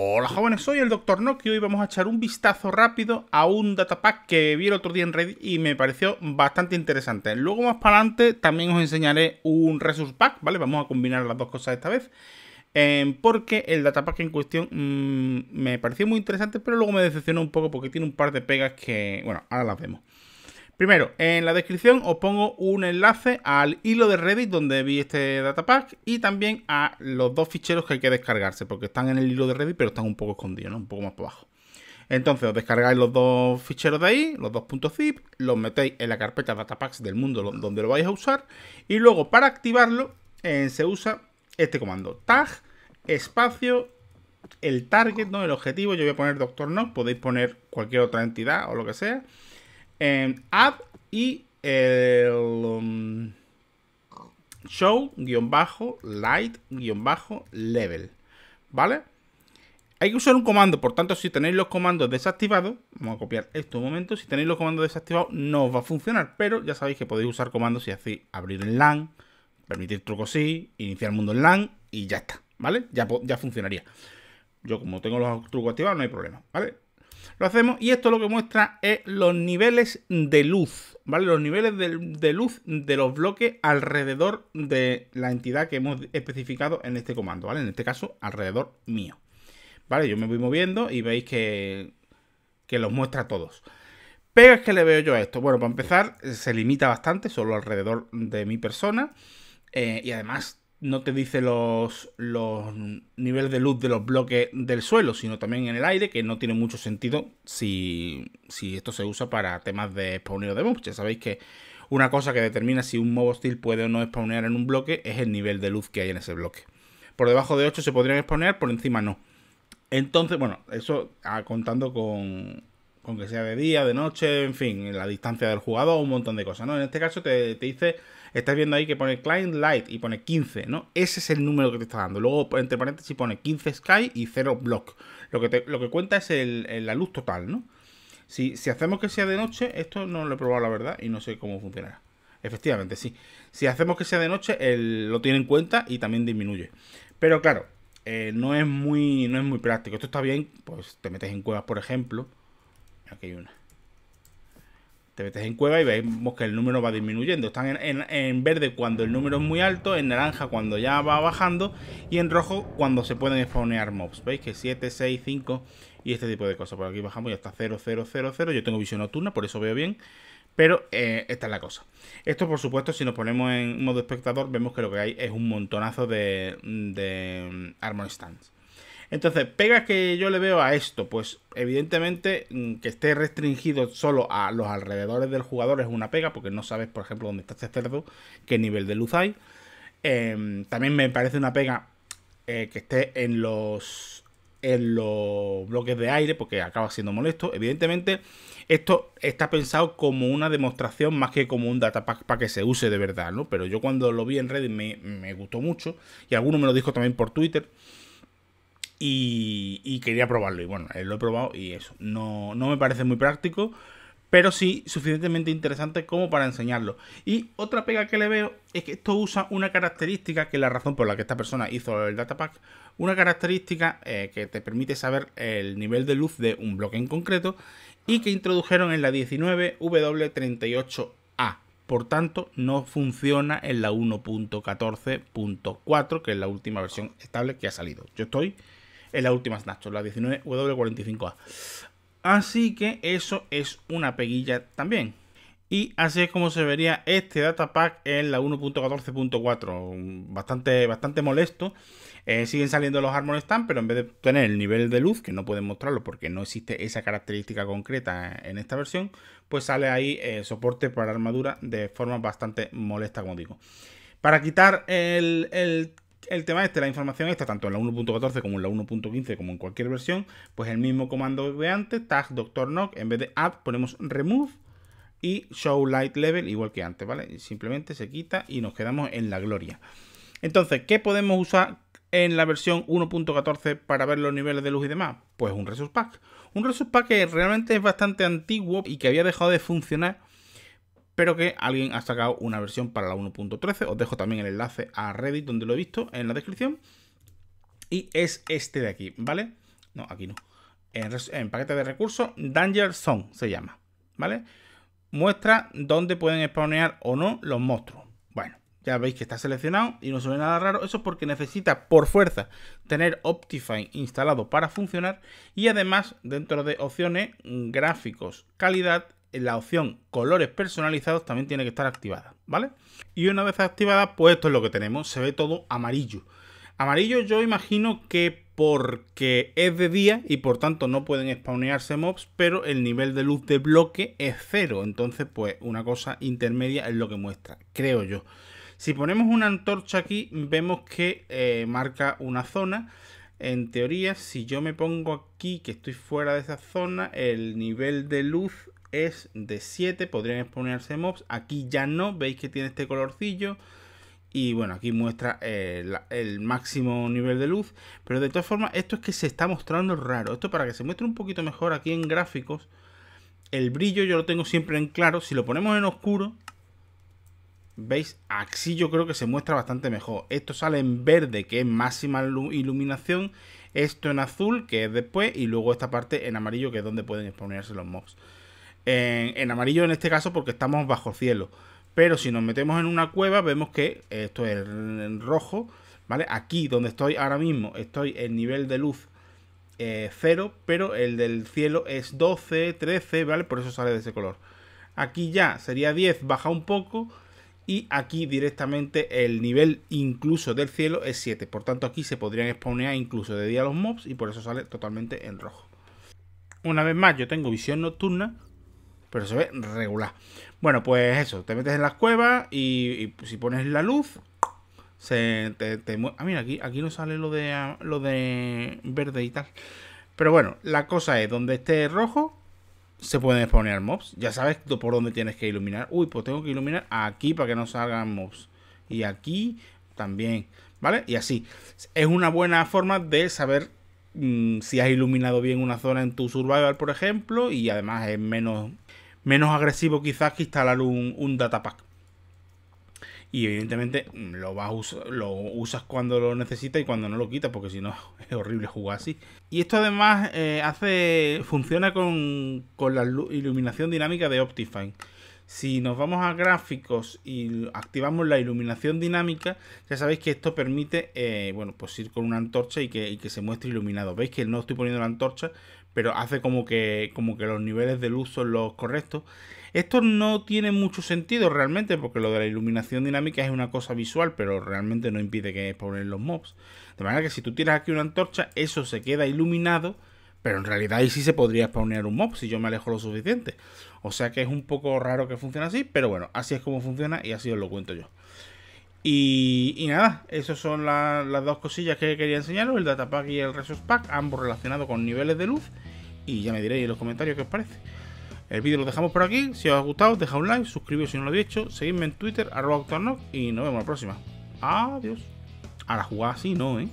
Hola jóvenes, soy el Dr. Nock y hoy vamos a echar un vistazo rápido a un datapack que vi el otro día en Reddit y me pareció bastante interesante. Luego más para adelante también os enseñaré un resource pack, ¿vale? Vamos a combinar las dos cosas esta vez. Em, porque el datapack en cuestión mm, me pareció muy interesante, pero luego me decepcionó un poco porque tiene un par de pegas que, bueno, ahora las vemos. Primero, en la descripción os pongo un enlace al hilo de Reddit donde vi este datapack y también a los dos ficheros que hay que descargarse, porque están en el hilo de Reddit pero están un poco escondidos, Un poco más abajo. Entonces os descargáis los dos ficheros de ahí, los dos puntos zip, los metéis en la carpeta datapacks del mundo donde lo vais a usar y luego para activarlo eh, se usa este comando tag espacio el target, ¿no? El objetivo, yo voy a poner Doctor No, podéis poner cualquier otra entidad o lo que sea Add y el guion um, show-light-level. bajo ¿Vale? Hay que usar un comando, por tanto, si tenéis los comandos desactivados, vamos a copiar esto un momento, si tenéis los comandos desactivados no os va a funcionar, pero ya sabéis que podéis usar comandos y así abrir el LAN, permitir trucos y iniciar el mundo en LAN y ya está, ¿vale? Ya, ya funcionaría. Yo como tengo los trucos activados no hay problema, ¿vale? lo hacemos y esto lo que muestra es los niveles de luz, ¿vale? Los niveles de, luz de los bloques alrededor de la entidad que hemos especificado en este comando, ¿vale? En este caso, alrededor mío. ¿Vale? Yo me voy moviendo y veis que, los muestra todos. Pegas que le veo yo a esto. Bueno, para empezar, se limita bastante, solo alrededor de mi persona. Eh, y además no te dice los, los niveles de luz de los bloques del suelo, sino también en el aire, que no tiene mucho sentido si, si esto se usa para temas de spawneo de mobs. Ya sabéis que una cosa que determina si un mob hostil puede o no spawnear en un bloque es el nivel de luz que hay en ese bloque. Por debajo de 8 se podrían spawnear, por encima no. Entonces, bueno, eso ah, contando con, aunque sea de día, de noche, en fin, la distancia del jugador, un montón de cosas, ¿no? En este caso te, dice, estás viendo ahí que pone client light y pone 15, ¿no? Ese es el número que te está dando. Luego, entre paréntesis, pone 15 sky y 0 block. Lo que, lo que cuenta es la luz total, ¿no? Si, hacemos que sea de noche, esto no lo he probado la verdad y no sé cómo funcionará. Efectivamente, sí. Si hacemos que sea de noche, lo tiene en cuenta y también disminuye. Pero claro, eh, no, es muy, no es muy práctico. Esto está bien, pues te metes en cuevas, por ejemplo, Aquí hay una. Te metes en cueva y vemos que el número va disminuyendo. Están en, verde cuando el número es muy alto, en naranja cuando ya va bajando y en rojo cuando se pueden spawnear mobs. ¿Veis que 7, 6, 5 y este tipo de cosas? Por aquí bajamos y hasta 0, 0, 0, 0. Yo tengo visión nocturna, por eso veo bien. Pero eh, esta es la cosa. Esto, por supuesto, si nos ponemos en modo espectador, vemos que lo que hay es un montonazo de, de mm, Armor Stands. Entonces, pegas que yo le veo a esto, pues evidentemente mm, que esté restringido solo a los alrededores del jugador es una pega, porque no sabes, por ejemplo, dónde está este cerdo, qué nivel de luz hay. Em, también me parece una pega eh, que esté en los en los bloques de aire porque acaba siendo molesto. Evidentemente, esto está pensado como una demostración más que como un datapack para que se use de verdad, ¿no? Pero yo cuando lo vi en Reddit me, me, gustó mucho y alguno me lo dijo también por Twitter y, quería probarlo. Y bueno, eh, lo he probado y eso. No, me parece muy práctico, pero sí suficientemente interesante como para enseñarlo. Y otra pega que le veo es que esto usa una característica, que es la razón por la que esta persona hizo el datapack, una característica eh, que te permite saber el nivel de luz de un bloque en concreto y que introdujeron en la 19W38A. Por tanto, no funciona en la 1.14.4, que es la última versión estable que ha salido. Yo estoy en la última Snapshot, la 19W45A. Así que eso es una peguilla también. Y así es como se vería este datapack en la 1.14.4. Bastante, bastante molesto. Eh, siguen saliendo los armor Stand, pero en vez de tener el nivel de luz, que no pueden mostrarlo porque no existe esa característica concreta en esta versión, pues sale ahí eh, soporte para armadura de forma bastante molesta, como digo. Para quitar el el tema este, la información está tanto en la 1.14 como en la 1.15 como en cualquier versión, pues el mismo comando de antes, tag doctor knock, en vez de add ponemos remove y show light level igual que antes, ¿vale? Simplemente se quita y nos quedamos en la gloria. Entonces, ¿qué podemos usar en la versión 1.14 para ver los niveles de luz y demás? Pues un resource pack. Un resource pack que realmente es bastante antiguo y que había dejado de funcionar Espero que alguien ha sacado una versión para la 1.13. Os dejo también el enlace a Reddit donde lo he visto en la descripción. Y es este de aquí, ¿vale? No, aquí no. En, paquete de recursos, Danger Zone se llama, ¿vale? Muestra dónde pueden spawnear o no los monstruos. Bueno, ya veis que está seleccionado y no suele nada raro. Eso es porque necesita por fuerza tener Optifine instalado para funcionar. Y además, dentro de opciones, gráficos, calidad la opción colores personalizados también tiene que estar activada, ¿vale? Y una vez activada, pues esto es lo que tenemos, se ve todo amarillo. Amarillo yo imagino que porque es de día y por tanto no pueden spawnearse mobs, pero el nivel de luz de bloque es cero, entonces pues una cosa intermedia es lo que muestra, creo yo. Si ponemos una antorcha aquí, vemos que eh, marca una zona, en teoría, si yo me pongo aquí, que estoy fuera de esa zona, el nivel de luz es de 7, podrían exponerse mobs. Aquí ya no, veis que tiene este colorcillo. Y bueno, aquí muestra eh, el, máximo nivel de luz. Pero de todas formas, esto es que se está mostrando raro. Esto para que se muestre un poquito mejor aquí en gráficos. El brillo yo lo tengo siempre en claro. Si lo ponemos en oscuro, ¿veis? así yo creo que se muestra bastante mejor. Esto sale en verde, que es máxima iluminación. Esto en azul, que es después. Y luego esta parte en amarillo, que es donde pueden exponerse los mobs en, amarillo en este caso porque estamos bajo cielo. Pero si nos metemos en una cueva vemos que esto es en rojo, ¿vale? Aquí donde estoy ahora mismo estoy en nivel de luz eh, 0, pero el del cielo es 12, 13, ¿vale? Por eso sale de ese color. Aquí ya sería 10, baja un poco. Y aquí directamente el nivel incluso del cielo es 7. Por tanto aquí se podrían exponer incluso de día los mobs y por eso sale totalmente en rojo. Una vez más yo tengo visión nocturna pero se ve regular. Bueno, pues eso, te metes en las cuevas y, si pones la luz, se te, Ah, mira, aquí, aquí no sale lo de, ah, lo de verde y tal. Pero bueno, la cosa es, donde esté rojo, se pueden exponer mobs. Ya sabes por dónde tienes que iluminar. Uy, pues tengo que iluminar aquí para que no salgan mobs. Y aquí también, ¿vale? Y así. Es una buena forma de saber mm, si has iluminado bien una zona en tu survival, por ejemplo. Y además es menos menos agresivo quizás que instalar un, un datapack. Y evidentemente mm, lo, vas lo usas cuando lo necesitas y cuando no lo quitas, porque si no es horrible jugar así. Y esto además eh, hace funciona con, con la iluminación dinámica de Optifine. Si nos vamos a gráficos y activamos la iluminación dinámica, ya sabéis que esto permite eh, bueno, pues ir con una antorcha y que, y que se muestre iluminado. Veis que no estoy poniendo la antorcha pero hace como que, como que los niveles de luz son los correctos. Esto no tiene mucho sentido realmente, porque lo de la iluminación dinámica es una cosa visual, pero realmente no impide que poner los mobs. De manera que si tú tienes aquí una antorcha, eso se queda iluminado, pero en realidad ahí sí se podría spawnear un mob si yo me alejo lo suficiente. O sea que es un poco raro que funcione así, pero bueno, así es como funciona y así os lo cuento yo. Y, nada, esas son las dos cosillas que quería enseñaros, el Datapack y el Resource Pack, ambos relacionados con niveles de luz. Y ya me diréis en los comentarios qué os parece. El vídeo lo dejamos por aquí. Si os ha gustado, dejad un like, suscribiros si no lo habéis hecho, seguidme en Twitter, arroba y nos vemos la próxima. Adiós. Ahora la así no, ¿eh?